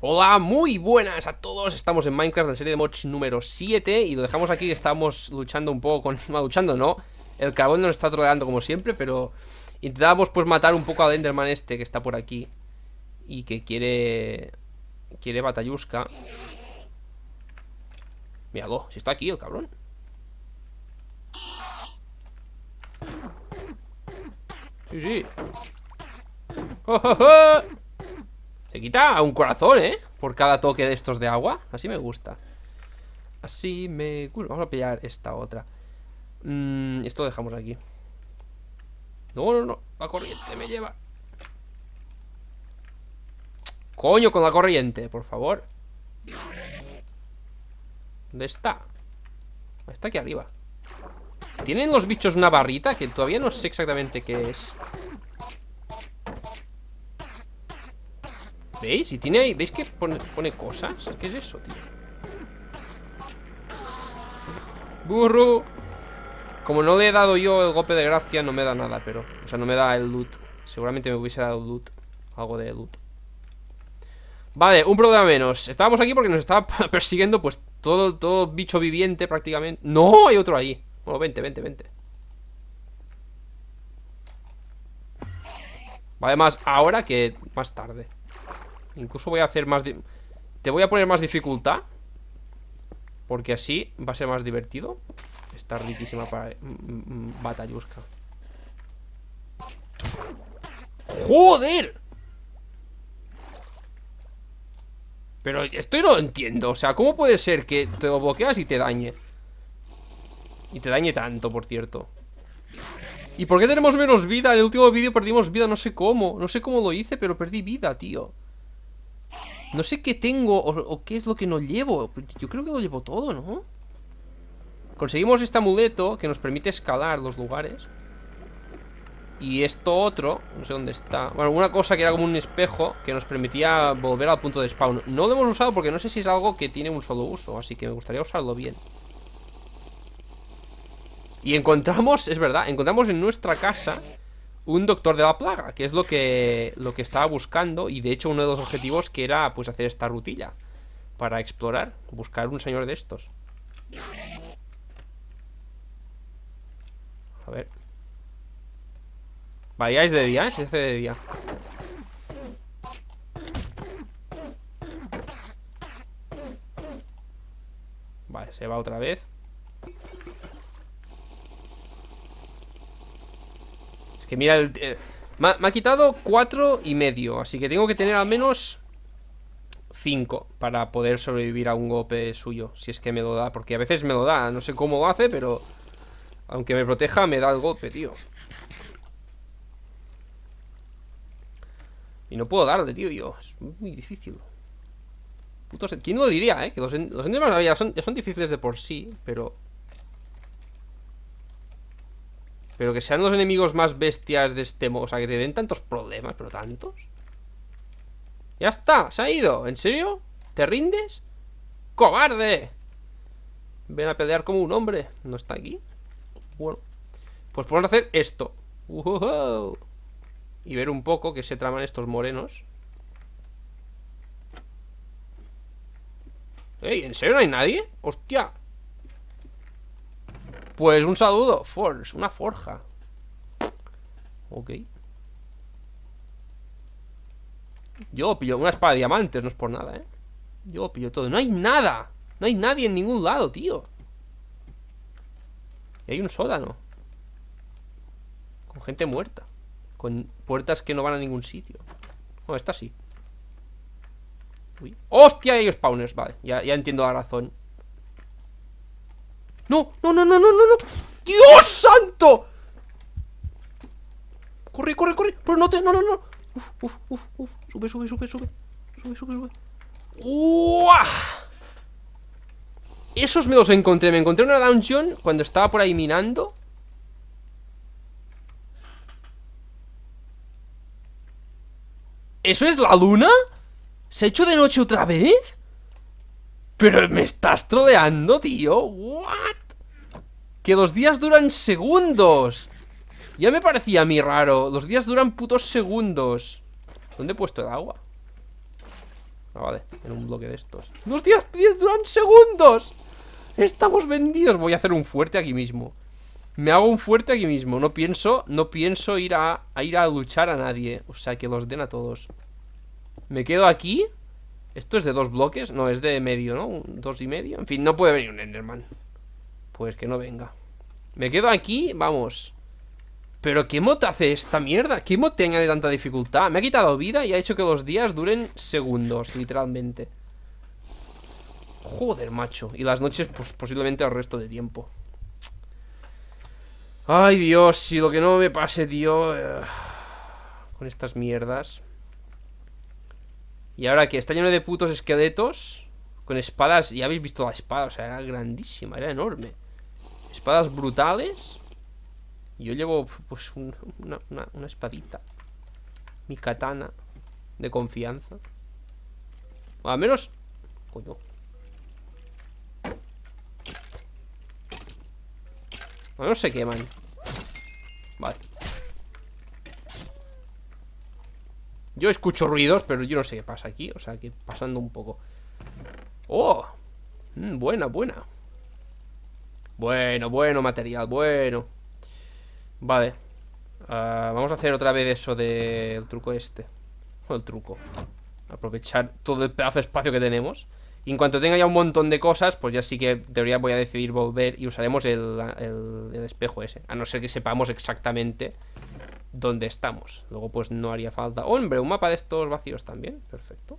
Hola, muy buenas a todos, estamos en Minecraft, la serie de mods número 7 Y lo dejamos aquí, estamos luchando un poco con... No, luchando no, el cabrón nos está troleando como siempre, pero... Intentábamos pues matar un poco a Enderman este que está por aquí Y que quiere... Quiere batallusca Míralo, si está aquí el cabrón Sí, sí ¡Oh, oh, oh! Se quita un corazón, ¿eh? Por cada toque de estos de agua Así me gusta Así me... vamos a pillar esta otra mm, Esto lo dejamos aquí No, no, no La corriente me lleva Coño, con la corriente, por favor ¿Dónde está? Está aquí arriba ¿Tienen los bichos una barrita? Que todavía no sé exactamente qué es ¿Veis? Y tiene ahí, ¿veis que pone, cosas? ¿Qué es eso, tío? ¡Burro! Como no le he dado yo el golpe de gracia, no me da nada, pero... O sea, no me da el loot. Seguramente me hubiese dado loot. Algo de loot. Vale, un problema menos. Estábamos aquí porque nos estaba persiguiendo, pues, todo, todo bicho viviente prácticamente. ¡No! Hay otro ahí. Bueno, vente, vente, vente. Vale, más ahora que más tarde. Incluso voy a hacer más... Te voy a poner más dificultad. Porque así va a ser más divertido. Está riquísima para... Mm, mm, mm, Batallusca. ¡Joder! Pero esto no lo entiendo. O sea, ¿cómo puede ser que te lo bloqueas y te dañe? Y te dañe tanto, por cierto. ¿Y por qué tenemos menos vida? En el último vídeo perdimos vida, no sé cómo. No sé cómo lo hice, pero perdí vida, tío. No sé qué tengo o, qué es lo que no llevo. Yo creo que lo llevo todo, ¿no? Conseguimos este amuleto que nos permite escalar los lugares. Y esto otro, no sé dónde está Bueno, una cosa que era como un espejo Que nos permitía volver al punto de spawn No lo hemos usado porque no sé si es algo que tiene un solo uso Así que me gustaría usarlo bien Y encontramos, es verdad Encontramos en nuestra casa un doctor de la plaga, que es lo que, lo que estaba buscando y de hecho uno de los objetivos que era pues hacer esta rutilla para explorar, buscar un señor de estos. A ver. Vale, ya es de día, ¿eh? se hace de día. Vale, se va otra vez. Que mira eh, me, ha, quitado cuatro y medio. Así que tengo que tener al menos... 5 para poder sobrevivir a un golpe suyo, si es que me lo da, porque a veces me lo da, no sé cómo lo hace, pero aunque me proteja me da el golpe, tío. Y no puedo darle, tío, yo. Es muy difícil. ¿Quién lo diría, eh? Que los, los son, son difíciles de por sí, pero... Pero que sean los enemigos más bestias de este modo. O sea, que te den tantos problemas, pero tantos. Ya está, se ha ido. ¿En serio? ¿Te rindes? ¡Cobarde! Ven a pelear como un hombre. ¿No está aquí? Bueno. Pues podemos hacer esto. Y ver un poco que se traman estos morenos. ¡Ey! ¿En serio no hay nadie? ¡Hostia! Pues un saludo. Forge, una forja. Ok. Yo pillo una espada de diamantes, no es por nada, ¿eh? Yo pillo todo. ¡No hay nada! No hay nadie en ningún lado, tío. Y hay un sótano. Con gente muerta. Con puertas que no van a ningún sitio. Oh, esta sí. Uy. ¡Hostia! Hay spawners. Vale, ya entiendo la razón. No, no, no, no, no, no, no. ¡Dios santo! Corre, corre, corre. Pero no te. No, no, no. Uf, uf, uf, uf. Sube, sube, sube, sube. Sube, sube, sube. ¡Uah! Esos me los encontré. Me encontré en una dungeon cuando estaba por ahí minando. ¿Eso es la luna? ¿Se ha hecho de noche otra vez? Pero me estás troleando, tío. ¿What? Que los días duran segundos. Ya me parecía a mí raro. Los días duran putos segundos. ¿Dónde he puesto el agua? Ah, vale, en un bloque de estos. ¡Los días duran segundos! Estamos vendidos. Voy a hacer un fuerte aquí mismo. Me hago un fuerte aquí mismo. No pienso, no pienso ir a, ir a luchar a nadie. O sea, que los den a todos. Me quedo aquí esto es de dos bloques, no, es de medio, ¿no? dos y medio, en fin, no puede venir un Enderman Pues que no venga Me quedo aquí, vamos Pero ¿qué mod hace esta mierda? ¿Qué mod tiene añade tanta dificultad? Me ha quitado vida y ha hecho que los días duren segundos, literalmente Joder, macho Y las noches, pues posiblemente al resto de tiempo Ay, Dios, si lo que no me pase, tío eh, Con estas mierdas y ahora que está lleno de putos esqueletos con espadas, ya habéis visto la espada, o sea, era grandísima, era enorme. Espadas brutales. Yo llevo, pues, una, espadita. Mi katana de confianza. al menos... Coño. Al menos se queman. Vale. Yo escucho ruidos, pero yo no sé qué pasa aquí O sea, que pasando un poco ¡Oh! Mm, buena, buena Bueno, bueno material, bueno Vale ah, Vamos a hacer otra vez eso del truco este O el truco Aprovechar todo el pedazo de espacio que tenemos y en cuanto tenga ya un montón de cosas, pues ya sí que en teoría voy a decidir volver y usaremos el espejo ese. A no ser que sepamos exactamente donde estamos. Luego pues no haría falta... ¡Hombre! Un mapa de estos vacíos también. Perfecto.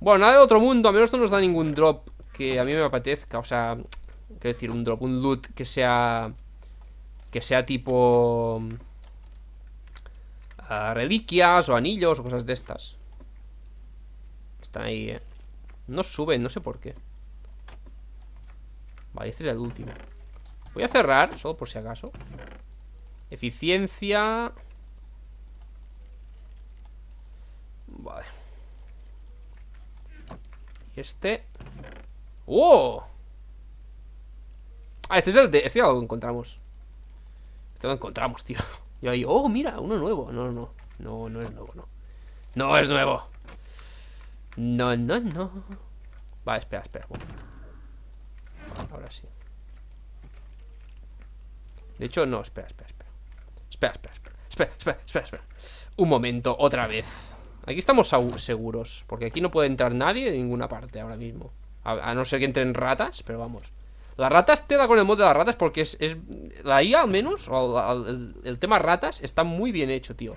Bueno, nada de otro mundo. A menos no nos da ningún drop que a mí me apetezca. O sea, quiero decir, un drop, un loot que sea... Que sea tipo... Mm, ah, reliquias o anillos o cosas de estas. Están ahí, eh. No suben, no sé por qué. Vale, este es el último. Voy a cerrar, solo por si acaso. Eficiencia. Vale. Y este. ¡Oh! Ah, este es el de. Este ya encontramos. Este lo encontramos, tío. Y ahí, oh, mira, uno nuevo. No, no, no. No, es nuevo, no. No es nuevo. No, no, no. Vale, espera, espera. Ahora sí. De hecho, no, espera, espera. Espera, espera, espera, espera, Un momento, otra vez. Aquí estamos seguros, porque aquí no puede entrar nadie de ninguna parte ahora mismo. A, no ser que entren ratas, pero vamos. Las ratas te da con el mod de las ratas porque es... la IA al menos, o el, tema ratas, está muy bien hecho, tío.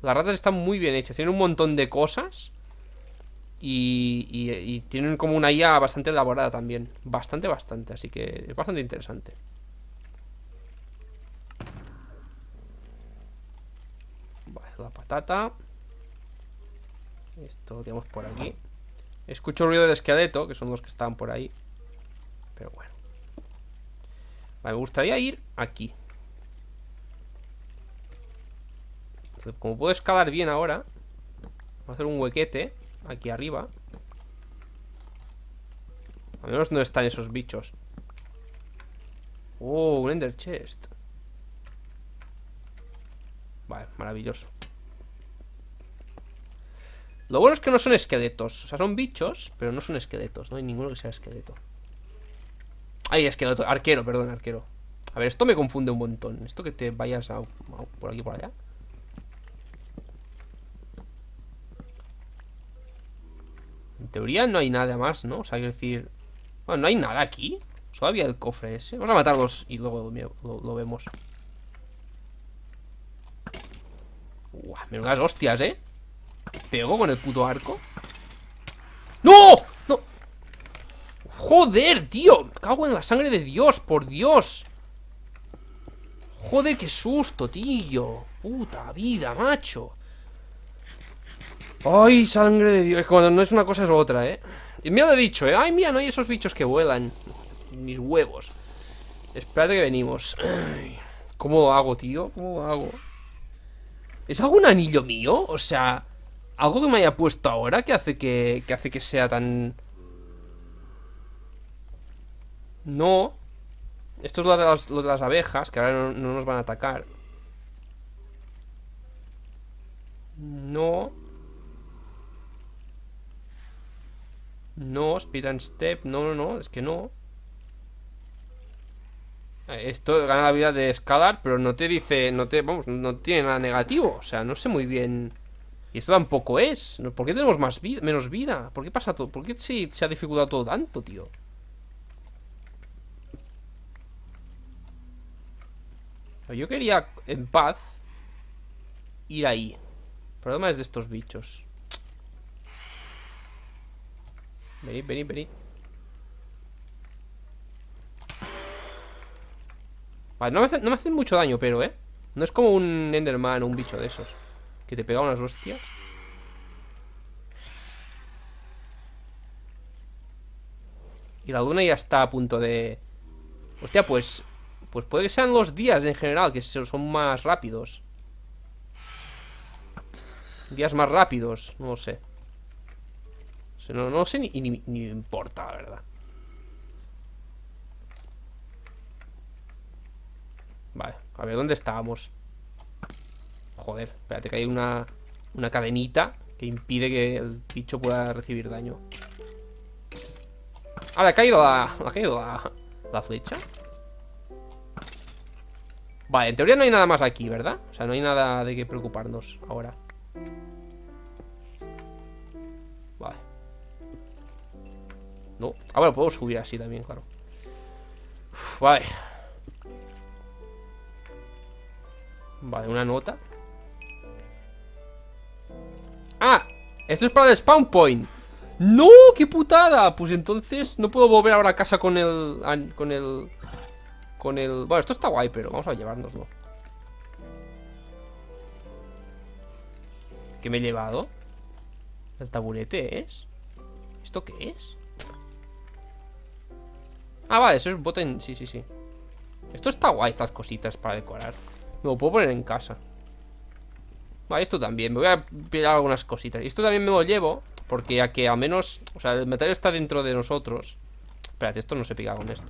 Las ratas están muy bien hechas, tienen un montón de cosas. Y, y tienen como una IA bastante elaborada también. Bastante, bastante, así que es bastante interesante. la patata. Esto, digamos, por aquí. Escucho ruido de esqueleto, que son los que estaban por ahí. Pero bueno. me gustaría ir aquí. Como puedo escalar bien ahora, voy a hacer un huequete aquí arriba. Al menos no están esos bichos. Oh, un Ender Chest. Vale, maravilloso. Lo bueno es que no son esqueletos. O sea, son bichos, pero no son esqueletos. No hay ninguno que sea esqueleto. Ay, esqueleto. Arquero, perdón, arquero. A ver, esto me confunde un montón. Esto que te vayas por aquí por allá. En teoría no hay nada más, ¿no? O sea, quiero decir... Bueno, no hay nada aquí. Solo había el cofre ese. Vamos a matarlos y luego lo, vemos. Uah, menudas hostias, ¿eh? ¿Pego con el puto arco? ¡No! ¡No! ¡Joder, tío! Me cago en la sangre de Dios, por Dios Joder, qué susto, tío Puta vida, macho Ay, sangre de Dios Cuando no es una cosa es otra, eh Y me lo he dicho, eh Ay, mira, no hay esos bichos que vuelan Mis huevos Espérate que venimos ¿Cómo hago, tío? ¿Cómo hago? ¿Es algún anillo mío? O sea algo que me haya puesto ahora que hace que, que hace que sea tan... No. Esto es lo de las, abejas, que ahora no, nos van a atacar. No. No, speed and step. No, no, no, es que no. Esto gana la vida de escalar, pero no te dice, no te, vamos, no tiene nada negativo. O sea, no sé muy bien... Y esto tampoco es. ¿Por qué tenemos más vida, menos vida? ¿Por qué pasa todo? ¿Por qué se, ha dificultado todo tanto, tío? Yo quería en paz ir ahí. El problema es de estos bichos. vení vení vení Vale, no me, no me hacen mucho daño, pero, ¿eh? No es como un Enderman o un bicho de esos. Que te pegaba unas hostias. Y la luna ya está a punto de... Hostia, pues... Pues puede que sean los días en general, que son más rápidos. Días más rápidos, no lo sé. No, lo sé ni, ni me importa, la verdad. Vale, a ver, ¿dónde estábamos? Joder, espérate que hay una, cadenita que impide que el bicho pueda recibir daño. Ah, le ha caído la, la, flecha. Vale, en teoría no hay nada más aquí, ¿verdad? O sea, no hay nada de qué preocuparnos ahora. Vale. No. ahora bueno, puedo subir así también, claro. vale. Vale, una nota. Ah, esto es para el spawn point ¡No! ¡Qué putada! Pues entonces no puedo volver ahora a casa con el... Con el... Con el... Bueno, esto está guay, pero vamos a llevárnoslo ¿Qué me he llevado? ¿El taburete es? ¿Esto qué es? Ah, vale, eso es botón Sí, sí, sí Esto está guay, estas cositas para decorar Me lo puedo poner en casa Vale, esto también, me voy a pillar algunas cositas Y esto también me lo llevo Porque a que al menos, o sea, el inventario está dentro de nosotros Espérate, esto no se pica con esto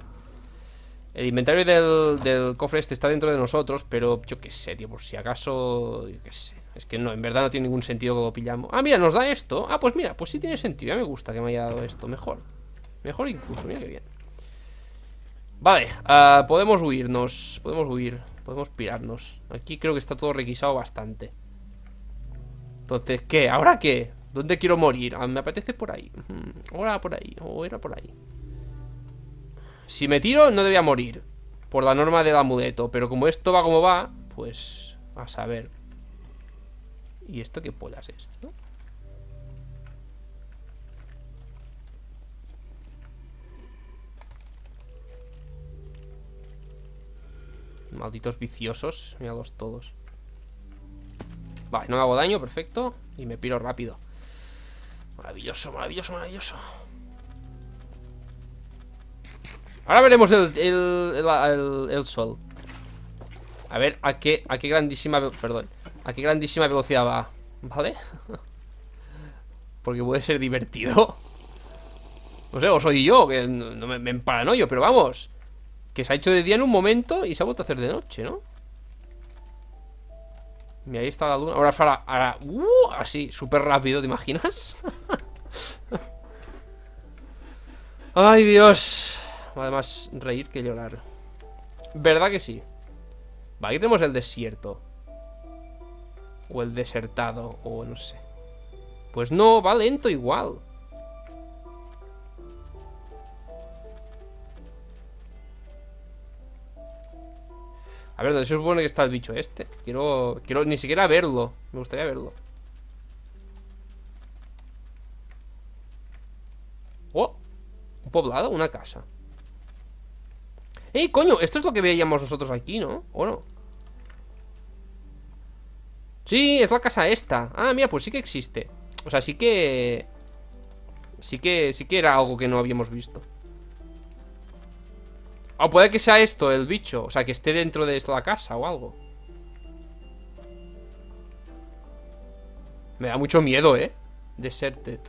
el inventario del, del, cofre este está dentro de nosotros, pero yo qué sé, tío, por si acaso, yo qué sé. Es que no, en verdad no tiene ningún sentido que lo pillamos. Ah, mira, nos da esto. Ah, pues mira, pues sí tiene sentido. Ya me gusta que me haya dado esto. Mejor. Mejor incluso, mira qué bien. Vale, ah, podemos huirnos. Podemos huir, podemos pirarnos. Aquí creo que está todo requisado bastante. Entonces, ¿qué? ¿Ahora qué? ¿Dónde quiero morir? Ah, me apetece por ahí. Ahora por ahí. O era por ahí. Si me tiro, no debía morir. Por la norma del amuleto. Pero como esto va como va, pues... A saber. ¿Y esto qué puedas esto? Malditos viciosos. Míralos todos. Vale, no me hago daño, perfecto. Y me piro rápido. Maravilloso, maravilloso, maravilloso. Ahora veremos el, el, sol. A ver a qué, a qué grandísima... Perdón. A qué grandísima velocidad va. ¿Vale? Porque puede ser divertido. No sé, o soy yo, que no, me, me pero vamos. Que se ha hecho de día en un momento y se ha vuelto a hacer de noche, ¿no? Y ahí está la luna. Ahora fará, uh, así, súper rápido, ¿te imaginas? Ay, Dios. Además, reír que llorar. ¿Verdad que sí? Va, aquí tenemos el desierto. O el desertado, o no sé. Pues no, va lento igual. A ver, ¿dónde se supone que está el bicho este? Quiero, quiero ni siquiera verlo Me gustaría verlo Oh, un poblado, una casa ¡Eh, coño! Esto es lo que veíamos nosotros aquí, ¿no? ¿O no? Sí, es la casa esta Ah, mira, pues sí que existe O sea, sí que... Sí que, sí que era algo que no habíamos visto o puede que sea esto, el bicho. O sea, que esté dentro de la casa o algo. Me da mucho miedo, ¿eh? Deserted.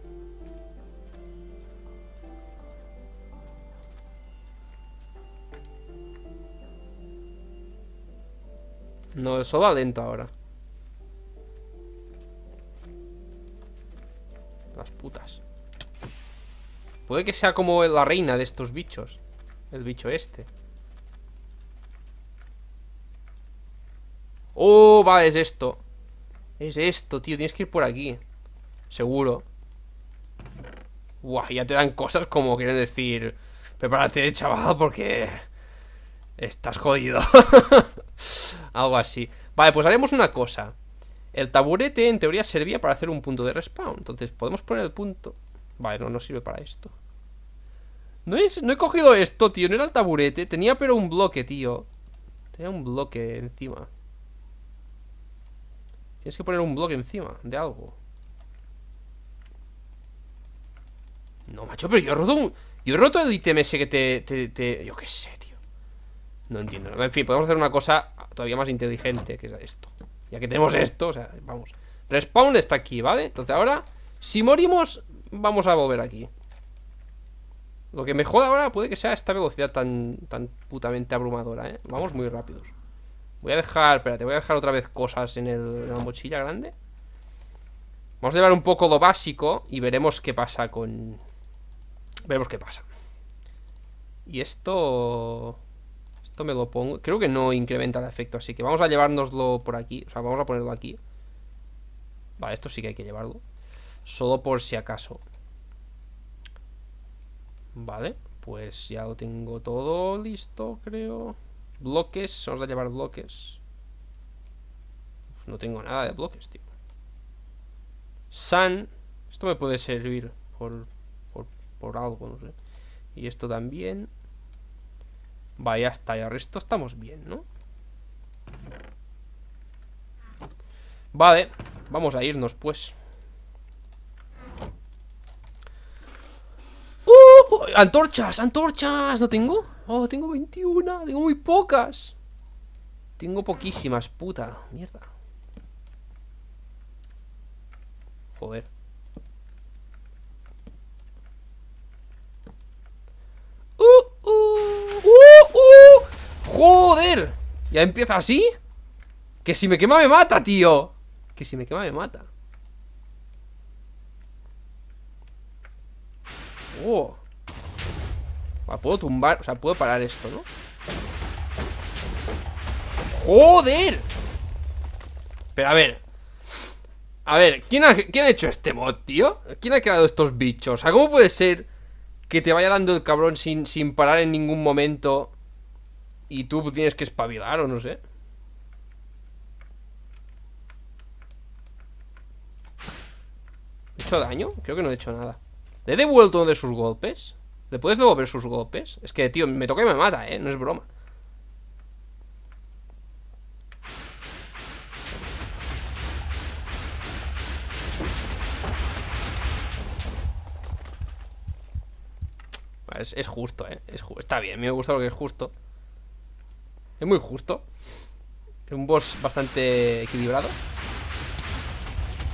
No, eso va lento ahora. Las putas. Puede que sea como la reina de estos bichos. El bicho este Oh, vale, es esto Es esto, tío, tienes que ir por aquí Seguro Buah, ya te dan cosas como quieren decir Prepárate, chaval, porque Estás jodido Algo así Vale, pues haremos una cosa El taburete en teoría servía para hacer un punto de respawn Entonces podemos poner el punto Vale, no no sirve para esto no, no he cogido esto, tío. No era el taburete. Tenía pero un bloque, tío. Tenía un bloque encima. Tienes que poner un bloque encima de algo. No, macho, pero yo he roto Yo he roto el ítem ese que te, Yo qué sé, tío. No entiendo. En fin, podemos hacer una cosa todavía más inteligente, que es esto. Ya que tenemos esto, o sea, vamos. Respawn está aquí, ¿vale? Entonces ahora, si morimos, vamos a volver aquí. Lo que me joda ahora puede que sea esta velocidad tan, tan putamente abrumadora, ¿eh? Vamos muy rápidos. Voy a dejar, espérate, voy a dejar otra vez cosas en, el, en la mochila grande. Vamos a llevar un poco lo básico y veremos qué pasa con... Veremos qué pasa. Y esto... Esto me lo pongo... Creo que no incrementa el efecto, así que vamos a llevárnoslo por aquí. O sea, vamos a ponerlo aquí. Vale, esto sí que hay que llevarlo. Solo por si acaso. Vale, pues ya lo tengo todo listo, creo. Bloques, vamos a llevar bloques. No tengo nada de bloques, tío. San, esto me puede servir por, por, algo, no sé. Y esto también. Vaya, ya está, resto estamos bien, ¿no? Vale, vamos a irnos pues. Oh, ¡Antorchas! ¡Antorchas! ¿No tengo? Oh, tengo 21. Tengo muy pocas. Tengo poquísimas, puta. Mierda. Joder. Uh, ¡Uh! ¡Uh! ¡Uh! ¡Joder! ¿Ya empieza así? Que si me quema me mata, tío. Que si me quema me mata. Oh. Ah, puedo tumbar, o sea, puedo parar esto, ¿no? ¡Joder! Pero a ver A ver, ¿quién ha, ha hecho este mod, tío? ¿Quién ha creado estos bichos? O sea, ¿cómo puede ser que te vaya dando el cabrón sin, sin parar en ningún momento y tú tienes que espabilar o no sé? ¿He hecho daño? Creo que no he hecho nada ¿Le he devuelto uno de sus golpes? ¿Le puedes devolver sus golpes? Es que, tío, me toca y me mata, ¿eh? No es broma. Es, es justo, ¿eh? está bien, a mí me gusta lo que es justo. Es muy justo. Es un boss bastante equilibrado.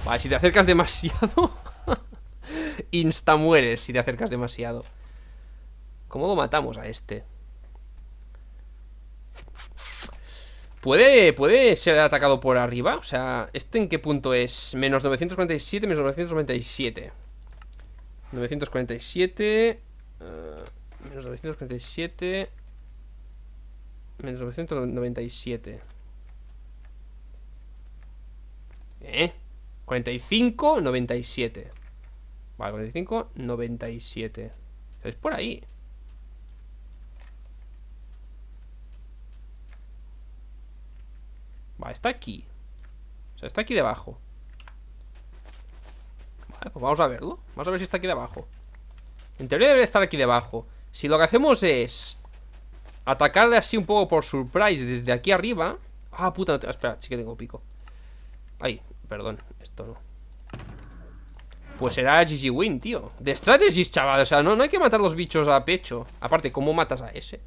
Vale, si te acercas demasiado... insta mueres si te acercas demasiado. ¿Cómo lo matamos a este? ¿Puede, ¿Puede ser atacado por arriba? O sea, ¿este en qué punto es? Menos 947, menos 997 947 eh, Menos 947 Menos 997 ¿Eh? 45, 97 Vale, 45, 97 Es por ahí está aquí. O sea, está aquí debajo. Vale, pues vamos a verlo. Vamos a ver si está aquí debajo. En teoría debería estar aquí debajo. Si lo que hacemos es atacarle así un poco por surprise desde aquí arriba. Ah, puta, espera, sí que tengo pico. Ay, perdón, esto no. Pues será GG Win, tío. De strategies, chaval. O sea, no, no hay que matar los bichos a pecho. Aparte, ¿cómo matas a ese?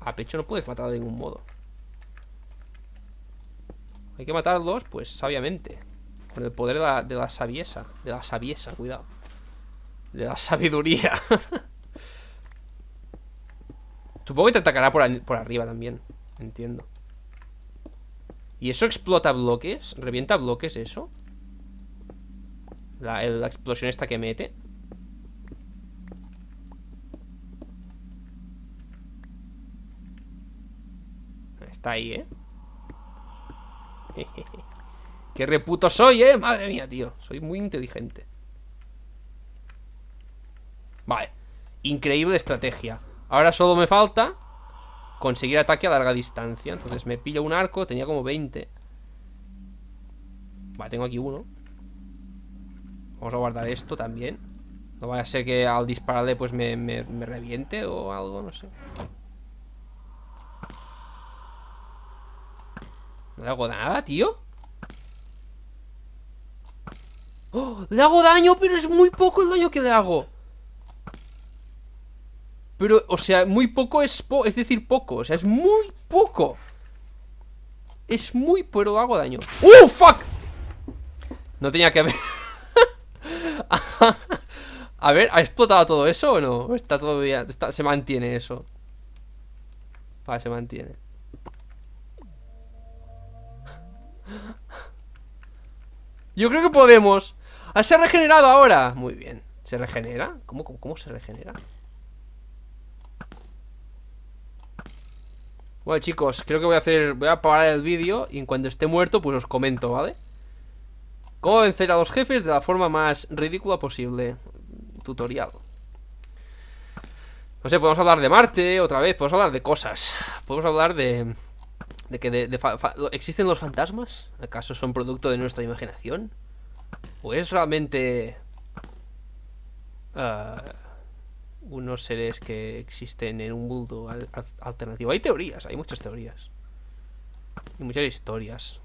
A pecho no puedes matar de ningún modo. Hay que matarlos, pues, sabiamente. Con el poder de la, sabiesa. De la sabiesa, cuidado. De la sabiduría. Supongo que te atacará por, arriba también. Entiendo. ¿Y eso explota bloques? ¿Revienta bloques eso? La, la, explosión esta que mete Está ahí, ¿eh? Qué reputo soy, eh. Madre mía, tío. Soy muy inteligente. Vale. Increíble estrategia. Ahora solo me falta conseguir ataque a larga distancia. Entonces me pillo un arco. Tenía como 20. Vale, tengo aquí uno. Vamos a guardar esto también. No vaya a ser que al dispararle pues me, me reviente o algo, no sé. No le hago nada, tío ¡Oh! Le hago daño, pero es muy poco el daño que le hago Pero, o sea, muy poco es Es decir, poco, o sea, es muy poco Es muy, pero hago daño ¡Uh, fuck! No tenía que haber A ver, ¿ha explotado todo eso o no? Está todavía, se mantiene eso Vale, se mantiene Yo creo que podemos ¡Ah, se ha regenerado ahora! Muy bien ¿Se regenera? ¿Cómo, cómo, se regenera? Bueno, chicos, creo que voy a hacer... Voy a parar el vídeo y en cuanto esté muerto, pues os comento, ¿vale? Cómo vencer a los jefes de la forma más ridícula posible Tutorial No sé, podemos hablar de Marte otra vez Podemos hablar de cosas Podemos hablar de de que existen los fantasmas? ¿Acaso son producto de nuestra imaginación? ¿O es realmente ah, unos seres que existen en un mundo alternativo? Hay teorías, hay muchas teorías. Y muchas historias.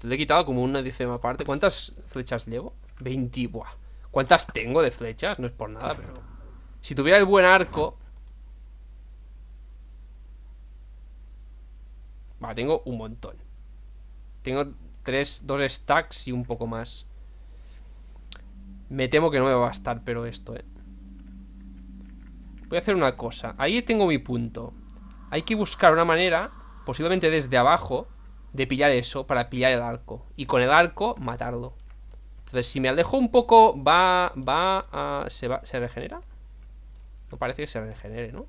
te le he quitado como una décima parte. ¿Cuántas flechas llevo? 20. ¿Cuántas tengo de flechas? No es por nada, pero... Si tuviera el buen arco, tengo un montón. Tengo tres, dos stacks y un poco más. Me temo que no me va a bastar, pero esto, eh. Voy a hacer una cosa. Ahí tengo mi punto. Hay que buscar una manera, posiblemente desde abajo, de pillar eso para pillar el arco. Y con el arco, matarlo. Entonces, si me alejo un poco, va, va a... ¿Se, va, ¿se regenera? No parece que se regenere, ¿no?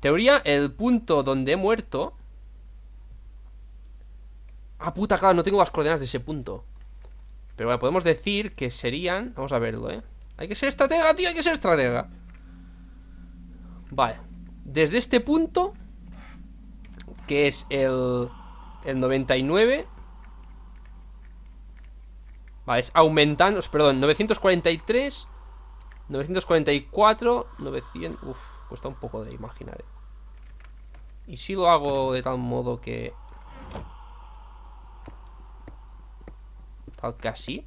Teoría, el punto donde he muerto Ah, puta, claro, no tengo las coordenadas de ese punto Pero bueno, podemos decir que serían Vamos a verlo, eh Hay que ser estratega, tío, hay que ser estratega Vale Desde este punto Que es el El 99 Vale, es aumentando Perdón, 943 944 900 Uf, cuesta un poco de imaginar ¿eh? Y si lo hago de tal modo que que así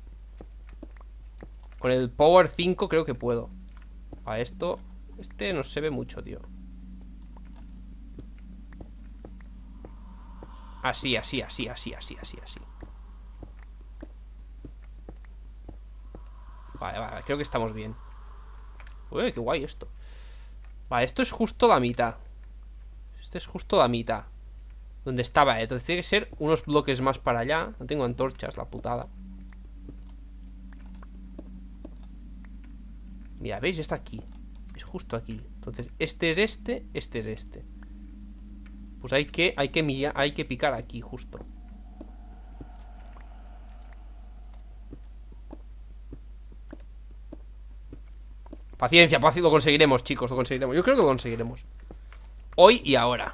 Con el Power 5 creo que puedo A esto Este no se ve mucho, tío Así, así, así, así, así, así, así Vale, vale, creo que estamos bien Uy, qué guay esto Vale, esto es justo la mitad Este es justo la mitad Donde estaba, eh. entonces tiene que ser unos bloques más para allá No tengo antorchas, la putada Mira, ¿veis? Está aquí. Es justo aquí. Entonces, este es este, este es este. Pues hay que, hay que, hay que picar aquí, justo. Paciencia, paciencia, pues lo conseguiremos, chicos, lo conseguiremos. Yo creo que lo conseguiremos. Hoy y ahora.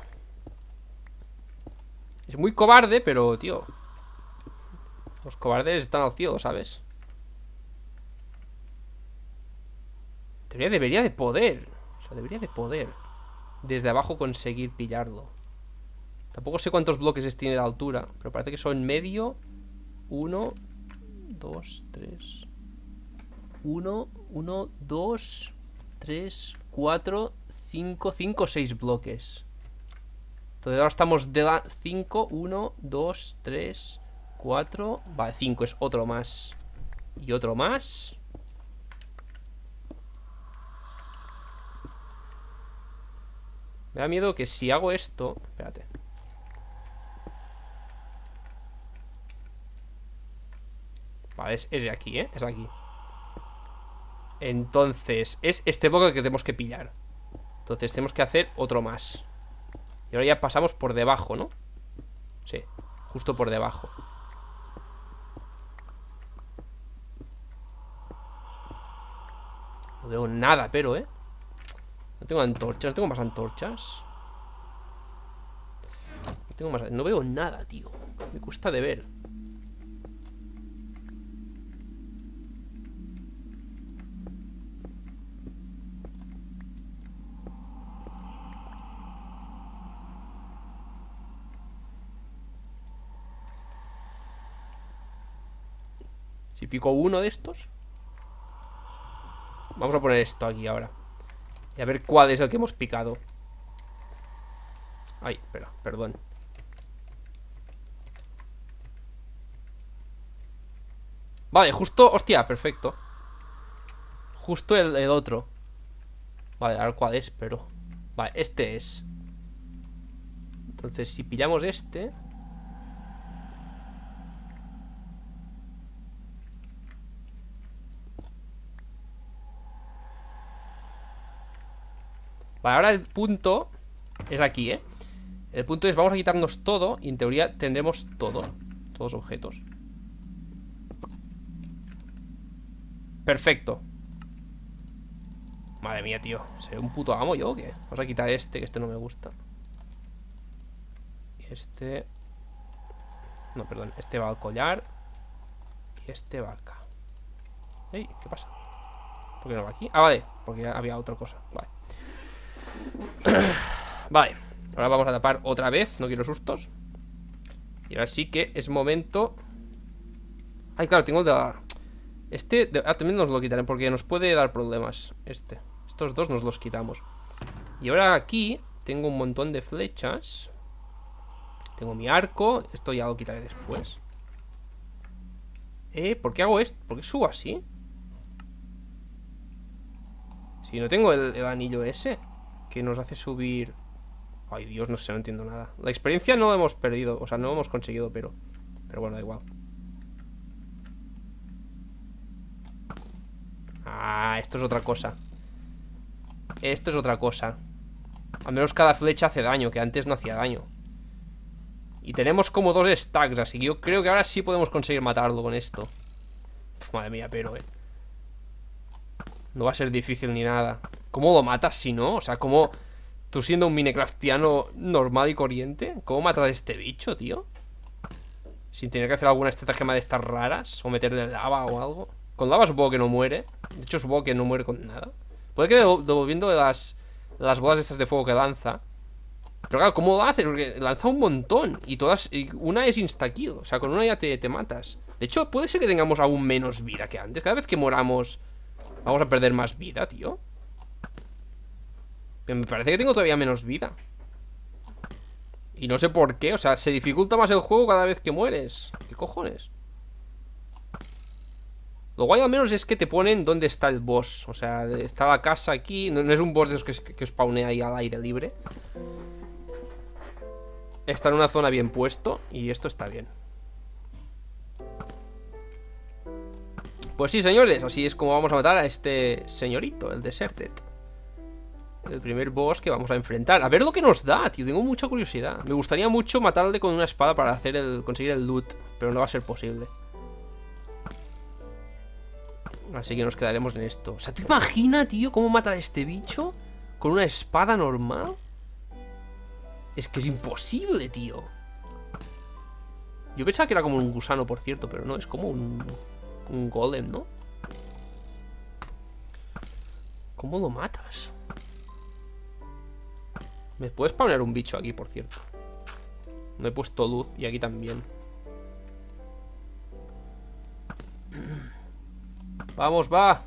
Es muy cobarde, pero, tío. Los cobardes están al cielo, ¿sabes? debería de poder. O sea, debería de poder. Desde abajo conseguir pillarlo. Tampoco sé cuántos bloques tiene de altura, pero parece que son medio. Uno, dos, tres. Uno, uno, dos, tres, cuatro, cinco, cinco, seis bloques. Entonces ahora estamos de la 5, 1, 2, 3, 4, vale, 5 es otro más. Y otro más. Me da miedo que si hago esto... Espérate. Vale, es, de aquí, ¿eh? Es de aquí. Entonces, es este poco que tenemos que pillar. Entonces tenemos que hacer otro más. Y ahora ya pasamos por debajo, ¿no? Sí, justo por debajo. No veo nada, pero, ¿eh? No tengo antorchas, no tengo más antorchas No tengo más... No veo nada, tío Me cuesta de ver Si pico uno de estos Vamos a poner esto aquí ahora y a ver cuál es el que hemos picado Ay, espera, perdón Vale, justo, hostia, perfecto Justo el, otro Vale, a ver cuál es, pero Vale, este es Entonces si pillamos este Vale, ahora el punto es aquí, ¿eh? El punto es, vamos a quitarnos todo y en teoría tendremos todo. Todos objetos. Perfecto. Madre mía, tío. ¿Seré un puto amo yo o qué? Vamos a quitar este, que este no me gusta. Y este... No, perdón. Este va al collar. Y este va acá. Ey, ¿qué pasa? ¿Por qué no va aquí? Ah, vale. Porque había otra cosa. Vale. vale, ahora vamos a tapar otra vez, no quiero sustos. Y ahora sí que es momento... Ay, claro, tengo la... Este ah, también nos lo quitaré porque nos puede dar problemas. Este. Estos dos nos los quitamos. Y ahora aquí tengo un montón de flechas. Tengo mi arco. Esto ya lo quitaré después. Eh, ¿por qué hago esto? ¿Por qué subo así? Si no tengo el anillo ese que nos hace subir... Ay, Dios, no sé, no entiendo nada. La experiencia no la hemos perdido, o sea, no hemos conseguido, pero... Pero bueno, da igual. Ah, esto es otra cosa. Esto es otra cosa. Al menos cada flecha hace daño, que antes no hacía daño. Y tenemos como dos stacks, así que yo creo que ahora sí podemos conseguir matarlo con esto. madre mía, pero, eh. No va a ser difícil ni nada. ¿Cómo lo matas si no? O sea, ¿cómo tú siendo un minecraftiano normal y corriente, cómo matas a este bicho, tío? Sin tener que hacer alguna estratagema de estas raras o meterle lava o algo. Con lava supongo que no muere. De hecho, supongo que no muere con nada. Puede que devolviendo las, las bolas estas de fuego que lanza. Pero claro, ¿cómo lo hace? Porque lanza un montón y todas una es insta-kill O sea, con una ya te matas. De hecho, puede ser que tengamos aún menos vida que antes. Cada vez que moramos, vamos a perder más vida, tío me parece que tengo todavía menos vida. Y no sé por qué, o sea, se dificulta más el juego cada vez que mueres. ¿Qué cojones? Lo guay al menos es que te ponen dónde está el boss. O sea, está la casa aquí. No, es un boss de los que, que spawnea ahí al aire libre. Está en una zona bien puesto y esto está bien. Pues sí, señores, así es como vamos a matar a este señorito, el Deserted el primer boss que vamos a enfrentar. A ver lo que nos da, tío. Tengo mucha curiosidad. Me gustaría mucho matarle con una espada para hacer conseguir el loot, pero no va a ser posible. Así que nos quedaremos en esto. O sea, ¿tú imaginas, tío, cómo matar a este bicho con una espada normal? Es que es imposible, tío. Yo pensaba que era como un gusano, por cierto, pero no, es como un, un golem, ¿no? ¿Cómo lo matas? Me puedes poner un bicho aquí, por cierto. No he puesto luz y aquí también. Vamos, va.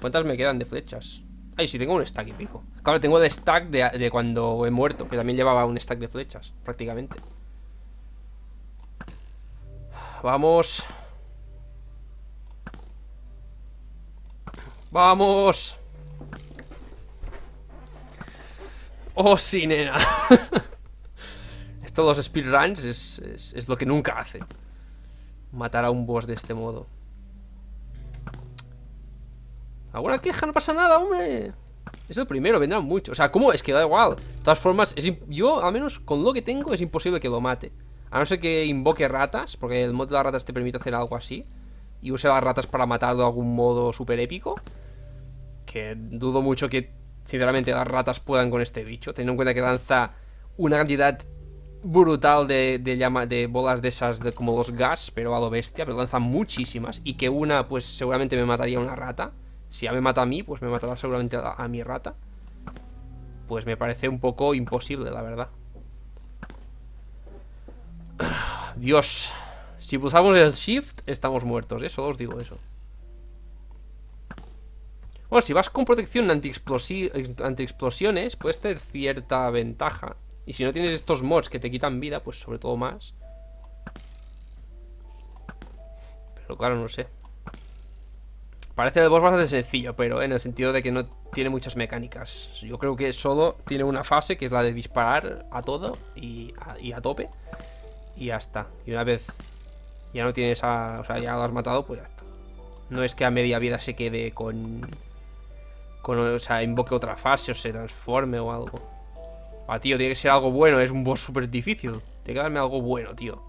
¿Cuántas me quedan de flechas? Ay, sí, tengo un stack y pico. Claro, tengo de stack de, de cuando he muerto, que también llevaba un stack de flechas, prácticamente. Vamos. Vamos. Oh, sí, nena. Estos dos speedruns es, es, es lo que nunca hace. Matar a un boss de este modo. Ahora queja, no pasa nada, hombre. Es el primero, vendrán muchos. O sea, ¿cómo? Es que da igual. De todas formas, es yo, al menos con lo que tengo, es imposible que lo mate. A no ser que invoque ratas, porque el modo de las ratas te permite hacer algo así. Y use las ratas para matarlo de algún modo súper épico. Que dudo mucho que sinceramente las ratas puedan con este bicho, teniendo en cuenta que lanza una cantidad brutal de, de bolas de esas de, como los gas, pero a lo bestia, pero lanza muchísimas y que una pues seguramente me mataría una rata. Si ya me mata a mí, pues me matará seguramente a, mi rata. Pues me parece un poco imposible, la verdad. Dios, si pulsamos el shift estamos muertos, eso ¿eh? os digo eso. Bueno, si vas con protección antiexplosiones, anti puedes tener cierta ventaja. Y si no tienes estos mods que te quitan vida, pues sobre todo más. Pero claro, no sé. Parece el boss bastante sencillo, pero en el sentido de que no tiene muchas mecánicas. Yo creo que solo tiene una fase, que es la de disparar a todo y a, y a tope. Y ya está. Y una vez ya no tienes a... O sea, ya lo has matado, pues ya está. No es que a media vida se quede con o sea, invoque otra fase o se transforme o algo. Ah, tío, tiene que ser algo bueno. Es un boss súper difícil. Tiene que darme algo bueno, tío.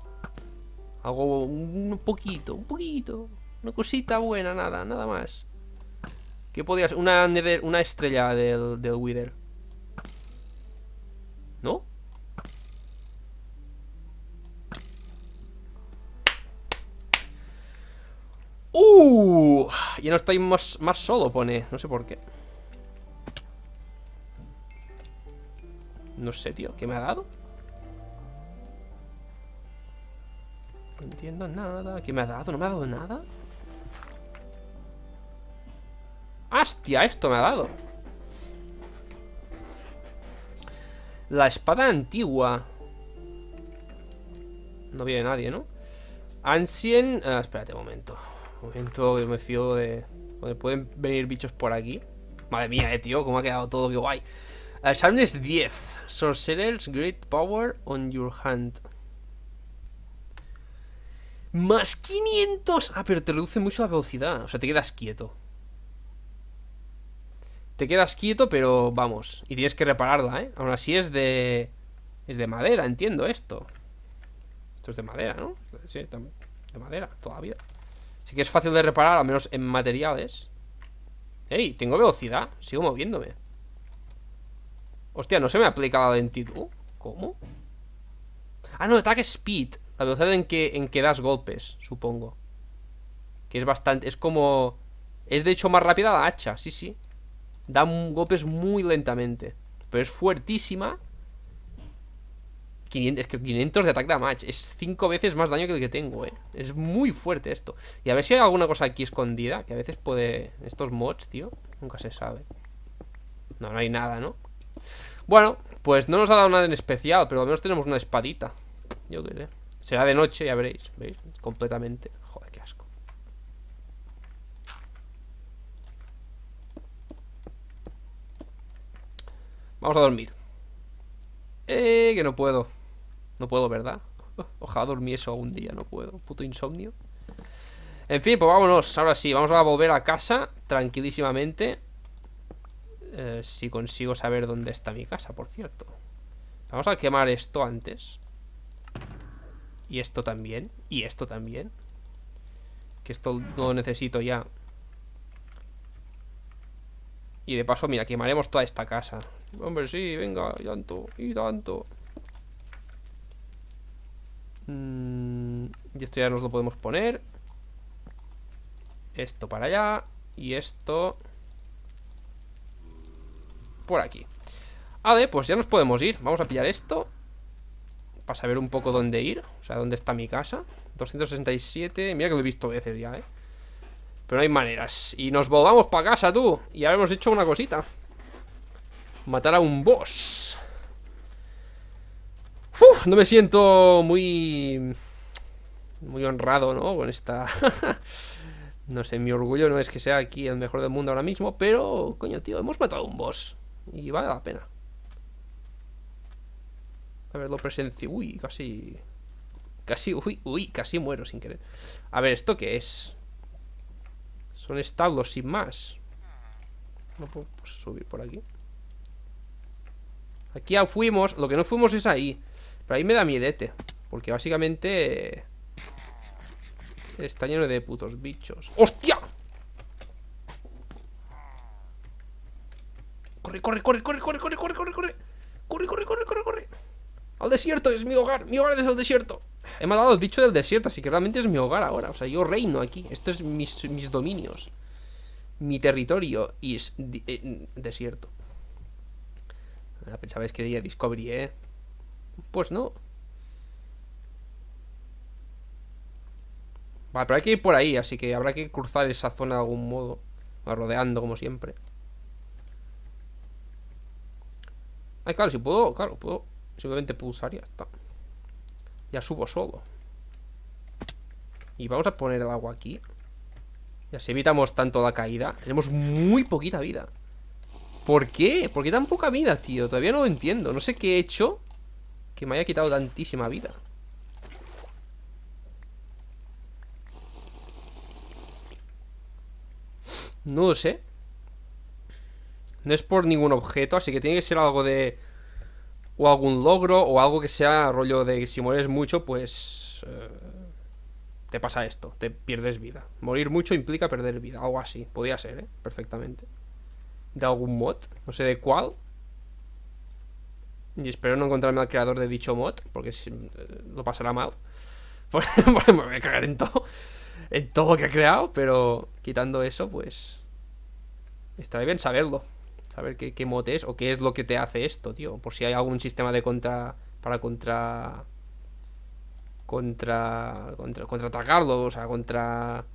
Algo... Un poquito, un poquito. Una cosita buena, nada, nada más. ¿Qué podías...? Una, una estrella del, Wither. ¿No? ¡Uh! Ya no estoy más solo, pone. No sé por qué. No sé, tío, ¿qué me ha dado? No entiendo nada. ¿Qué me ha dado? ¿No me ha dado nada? ¡Hostia! Esto me ha dado. La espada antigua. No viene nadie, ¿no? Ancien... Ah, espérate un momento. Un momento, yo me fío de... Pueden venir bichos por aquí. Madre mía, eh, tío, cómo ha quedado todo, qué guay. Eh, es 10. Sorcerer's Great Power on Your Hand. Más 500. Ah, pero te reduce mucho la velocidad. O sea, te quedas quieto. Te quedas quieto, pero vamos. Y tienes que repararla, ¿eh? Aún así es de... Es de madera, entiendo esto. Esto es de madera, ¿no? Sí, también. De madera, todavía Así que es fácil de reparar, al menos en materiales. ¡Ey! Tengo velocidad. Sigo moviéndome. Hostia, no se me aplica la lentitud. ¿Cómo? Ah, no, ataque speed. La velocidad en que, en que das golpes, supongo. Que es bastante... Es como... Es de hecho más rápida la hacha, sí, sí. Da golpes muy lentamente. Pero es fuertísima. 500, es que 500 de attack damage. Es 5 veces más daño que el que tengo, eh. Es muy fuerte esto. Y a ver si hay alguna cosa aquí escondida. Que a veces puede... Estos mods, tío. Nunca se sabe. No, no hay nada, ¿no? Bueno, pues no nos ha dado nada en especial, pero al menos tenemos una espadita. Yo qué sé. Será de noche, ya veréis. ¿Veis? Completamente. Joder, qué asco. Vamos a dormir. Eh, que no puedo. No puedo, ¿verdad? Ojalá eso algún día, no puedo. Puto insomnio. En fin, pues vámonos. Ahora sí, vamos a volver a casa tranquilísimamente. Eh, si consigo saber dónde está mi casa, por cierto. Vamos a quemar esto antes. Y esto también. Y esto también. Que esto no lo necesito ya. Y de paso, mira, quemaremos toda esta casa. Hombre, sí, venga, y tanto, y mm, tanto. y esto ya nos lo podemos poner. Esto para allá. Y esto por aquí ver, pues ya nos podemos ir Vamos a pillar esto Para saber un poco dónde ir O sea, dónde está mi casa 267, mira que lo he visto veces ya, eh Pero no hay maneras Y nos volvamos para casa, tú Y ahora hemos hecho una cosita Matar a un boss no me siento muy... Muy honrado, ¿no? Con esta... no sé, mi orgullo no es que sea aquí el mejor del mundo ahora mismo Pero, coño, tío, hemos matado a un boss y vale la pena A ver, lo presencio Uy, casi... Casi, uy, uy, casi muero sin querer A ver, ¿esto qué es? Son establos sin más No puedo pues, subir por aquí Aquí ya fuimos Lo que no fuimos es ahí Pero ahí me da miedete Porque básicamente... Está lleno de putos bichos ¡Hostia! Corre, corre, corre, corre, corre, corre, corre, corre, corre. Corre, corre, corre, corre, corre. Al desierto, es mi hogar. Mi hogar es el desierto. He mandado el bicho del desierto, así que realmente es mi hogar ahora. O sea, yo reino aquí. Esto es mis, dominios. Mi territorio es eh, desierto. Ah, pensabais que diría Discovery, ¿eh? Pues no. Vale, pero hay que ir por ahí, así que habrá que cruzar esa zona de algún modo. Rodeando, como siempre. Ay, claro, si puedo, claro, puedo simplemente pulsar y ya está. Ya subo solo. Y vamos a poner el agua aquí. Ya si evitamos tanto la caída. Tenemos muy poquita vida. ¿Por qué? ¿Por qué tan poca vida, tío? Todavía no lo entiendo. No sé qué he hecho que me haya quitado tantísima vida. No lo sé. No es por ningún objeto, así que tiene que ser algo de... O algún logro, o algo que sea rollo de si mueres mucho, pues... Eh, te pasa esto, te pierdes vida. Morir mucho implica perder vida, algo así. Podría ser, ¿eh? Perfectamente. De algún mod, no sé de cuál. Y espero no encontrarme al creador de dicho mod, porque si, eh, lo pasará mal. me voy a cagar en todo. En todo lo que ha creado, pero quitando eso, pues... Estaría bien saberlo. A qué, qué mote es o qué es lo que te hace esto, tío. Por si hay algún sistema de contra. para contra. contra. contra contraatacarlo, o sea, contra.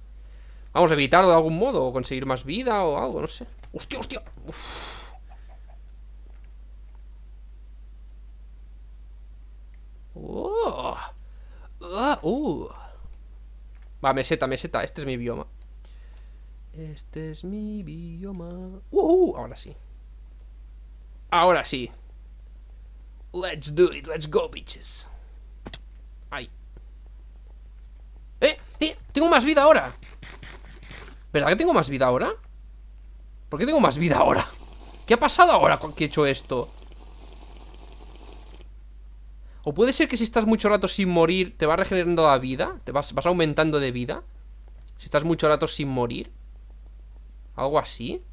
Vamos a evitarlo de algún modo, o conseguir más vida o algo, no sé. ¡Hostia, hostia! Uf. ¡Oh! Uh, uh. Va, meseta, meseta. Este es mi bioma. Este es mi bioma. Uh, uh ahora sí. Ahora sí. Let's do it, let's go, bitches. Ay. ¡Eh! ¡Eh! ¡Tengo más vida ahora! ¿Verdad que tengo más vida ahora? ¿Por qué tengo más vida ahora? ¿Qué ha pasado ahora que he hecho esto? O puede ser que si estás mucho rato sin morir Te va regenerando la vida Te vas, vas aumentando de vida Si estás mucho rato sin morir Algo así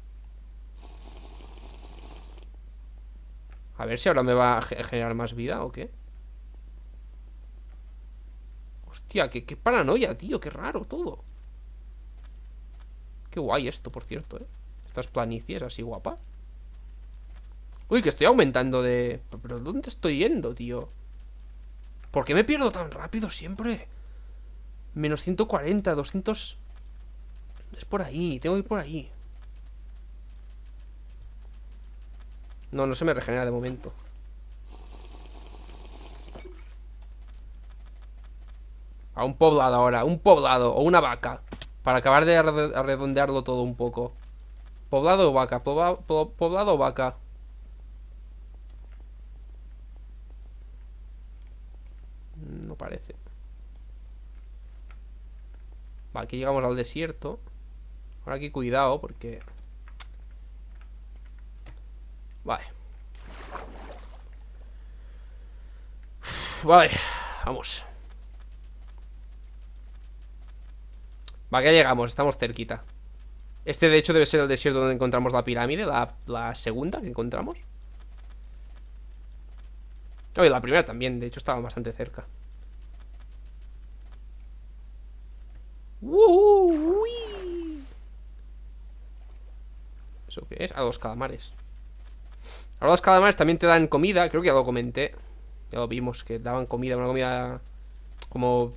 A ver si ahora me va a generar más vida o qué. Hostia, qué, paranoia, tío. Qué raro todo. Qué guay esto, por cierto, ¿eh? Estas planicies así guapas. Uy, que estoy aumentando de... ¿Pero dónde estoy yendo, tío? ¿Por qué me pierdo tan rápido siempre? Menos 140, 200... Es por ahí, tengo que ir por ahí No, no se me regenera de momento A un poblado ahora Un poblado o una vaca Para acabar de redondearlo todo un poco Poblado o vaca Poblado o vaca No parece aquí llegamos al desierto Ahora aquí cuidado porque Vale. vale, vamos. Vale, ya llegamos, estamos cerquita. Este de hecho debe ser el desierto donde encontramos la pirámide, la, segunda que encontramos. Oye, la primera también, de hecho estaba bastante cerca. ¿Eso qué es? A los calamares. Ahora los calamares también te dan comida, creo que ya lo comenté. Ya lo vimos, que daban comida, una comida como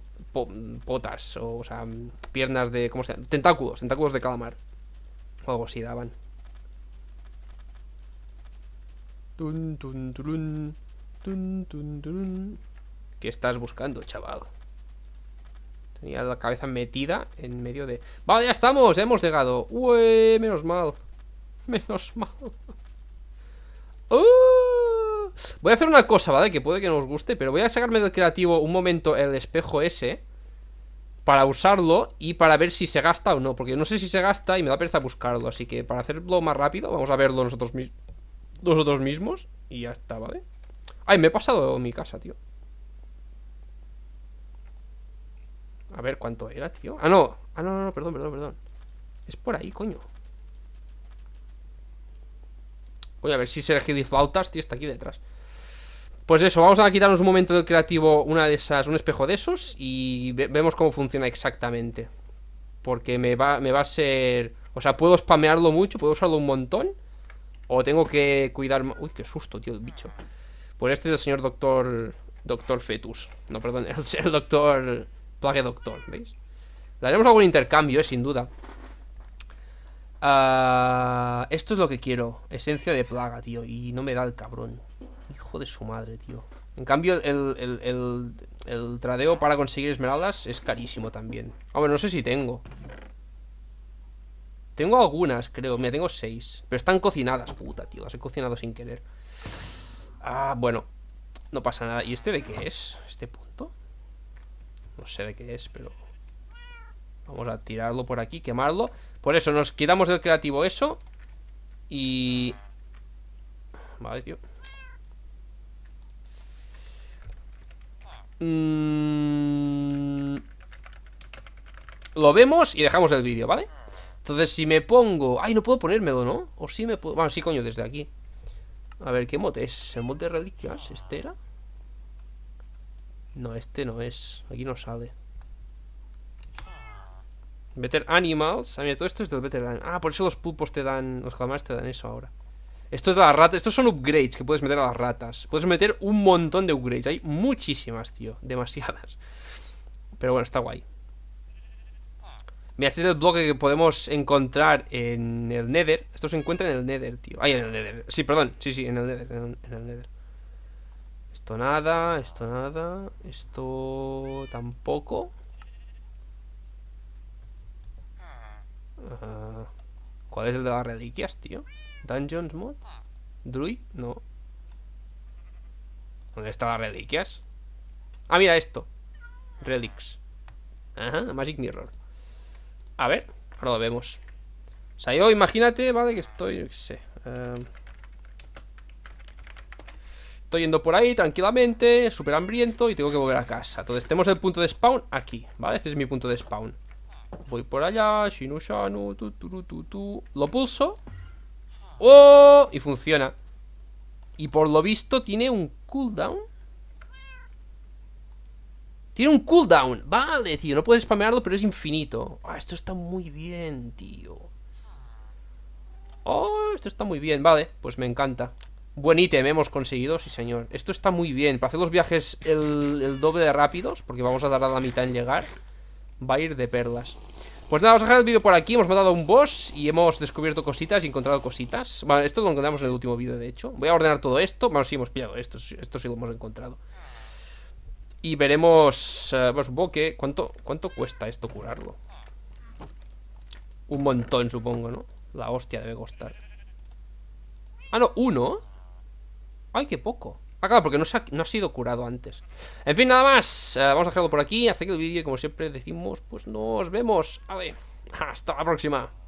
potas, o, sea, piernas de... ¿Cómo se llama? Tentáculos, tentáculos de calamar. O algo así daban. Tun, ¿Qué estás buscando, chaval? Tenía la cabeza metida en medio de... Vale, ya estamos, hemos llegado. menos mal. Menos mal. Voy a hacer una cosa, ¿vale? Que puede que no os guste, pero voy a sacarme del creativo un momento el espejo ese para usarlo y para ver si se gasta o no, porque no sé si se gasta y me da pereza buscarlo, así que para hacerlo más rápido vamos a verlo nosotros, mismos, nosotros mismos y ya está, ¿vale? Ay, me he pasado mi casa, tío. A ver cuánto era, tío. Ah, no. Ah, no, no, perdón, perdón, perdón. Es por ahí, coño. Voy a ver si Sergi Fautas tío, está aquí detrás. Pues eso, vamos a quitarnos un momento del creativo una de esas, un espejo de esos y vemos cómo funciona exactamente. Porque me va, me va a ser... O sea, puedo spamearlo mucho, puedo usarlo un montón. O tengo que cuidar... Uy, qué susto, tío, el bicho. Pues este es el señor doctor... Doctor Fetus. No, perdón, el, el doctor... Plague Doctor, ¿veis? Le haremos algún intercambio, eh, sin duda. Ah, esto es lo que quiero. Esencia de plaga, tío. Y no me da el cabrón de su madre, tío. En cambio, el, tradeo para conseguir esmeraldas es carísimo también. A ah, ver, no sé si tengo. Tengo algunas, creo. me tengo seis. Pero están cocinadas, puta, tío. Las he cocinado sin querer. Ah, bueno. No pasa nada. ¿Y este de qué es? ¿Este punto? No sé de qué es, pero... Vamos a tirarlo por aquí, quemarlo. Por eso, nos quitamos del creativo eso. Y... Vale, tío. Mm, lo vemos y dejamos el vídeo, ¿vale? Entonces, si me pongo... Ay, no puedo ponérmelo, ¿no? O si me puedo... Bueno, sí, coño, desde aquí. A ver, ¿qué mote es? ¿El mote de reliquias? ¿Este era? No, este no es. Aquí no sale. Better Animals. Ah, A mí todo esto es del Better Animals. Ah, por eso los pupos te dan... Los calamares te dan eso ahora. Esto de las ratas. Estos son upgrades que puedes meter a las ratas. Puedes meter un montón de upgrades. Hay muchísimas, tío. Demasiadas. Pero bueno, está guay. Mira, este es el bloque que podemos encontrar en el Nether. Esto se encuentra en el Nether, tío. Ahí en el Nether. Sí, perdón. Sí, sí, en el Nether. En el, Nether. Esto nada, esto nada. Esto tampoco. Ah. ¿Cuál es el de las reliquias, tío? Dungeons mod. Druid, no. ¿Dónde las reliquias? Ah, mira esto. Relics. Ajá, Magic Mirror. A ver, ahora lo vemos. O sea, yo imagínate, vale, que estoy, No sé. Em, estoy yendo por ahí tranquilamente, súper hambriento y tengo que volver a casa. Entonces, tenemos el punto de spawn aquí, ¿vale? Este es mi punto de spawn. Voy por allá, Shinu Shanu, tu, tu, tu, tu, Lo pulso ¡Oh! Y funciona. Y por lo visto tiene un cooldown. Tiene un cooldown. Vale, tío. No puedes spamearlo, pero es infinito. Ah, esto está muy bien, tío. Oh, esto está muy bien. Vale, pues me encanta. Buen ítem hemos conseguido, sí señor. Esto está muy bien. Para hacer los viajes el, el doble de rápidos, porque vamos a dar a la mitad en llegar, va a ir de perlas. Pues nada, vamos a dejar el vídeo por aquí. Hemos matado a un boss y hemos descubierto cositas y encontrado cositas. Vale, esto lo encontramos en el último vídeo, de hecho. Voy a ordenar todo esto. Bueno, sí, hemos pillado esto. Esto sí lo hemos encontrado. Y veremos... Eh, bueno, supongo que... ¿cuánto, ¿Cuánto cuesta esto curarlo? Un montón, supongo, ¿no? La hostia debe costar. Ah, no, uno. Ay, qué poco. Ah, porque no, ha, sido curado antes En fin, nada más, eh, vamos a dejarlo por aquí Hasta aquí el vídeo como siempre decimos Pues nos vemos, a ver, hasta la próxima